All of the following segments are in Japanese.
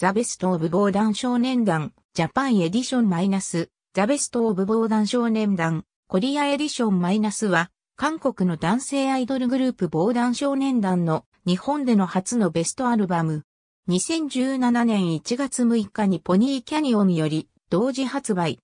ザ・ベスト・オブ・防弾少年団、ジャパン・エディション・マイナス、ザ・ベスト・オブ・防弾少年団、コリア・エディション・マイナスは、韓国の男性アイドルグループ防弾少年団の日本での初のベストアルバム。2017年1月6日にポニーキャニオンより同時発売。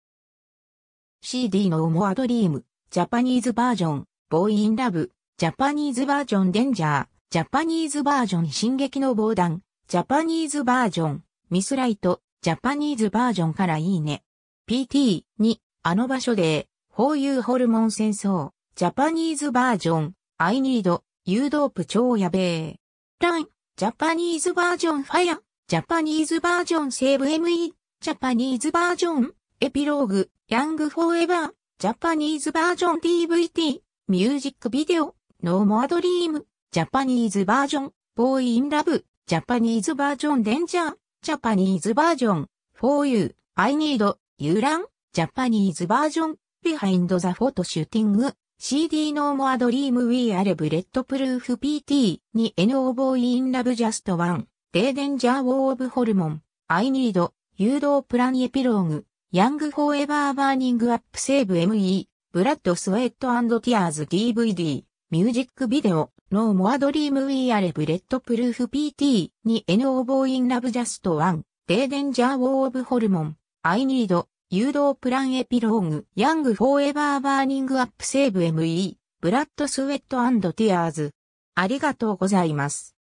CD のモアドリーム、ジャパニーズバージョン、ボーインラブ、ジャパニーズバージョンデンジャー、ジャパニーズバージョン進撃の防弾、ジャパニーズバージョン、ミスライト、ジャパニーズバージョンからいいね。PT、2、あの場所で、ホーユーホルモン戦争、ジャパニーズバージョン、I need, 誘導部超やべえ。ラン、ジャパニーズバージョンファイア、ジャパニーズバージョンセーブ ME、ジャパニーズバージョン、エピローグ、ヤングフォーエバー、ジャパニーズバージョン DVD、ミュージックビデオ、ノーモアドリーム、ジャパニーズバージョン、ボーイインラブ、ジャパニーズバージョンデンジャー、Japanese version for you. I need you run Japanese version behind the photo shooting. CD No More Dream We Are Bulletproof PT に N of Boy in Love Just One Day Danger of Hormone I Need 誘導プランエピローグ forever burning up save ME blood sweat and tears DVD ミュージックビデオ、No More Dream We Are b u l l e p r o o f PT に NO Boy in Love Just One, Day Danger War of h o r m o n I Need, 誘導プランエピローグ、ヤングフォーエバーバーニングアップセーブ ME、ブラッドスウェットティアーズ。ありがとうございます。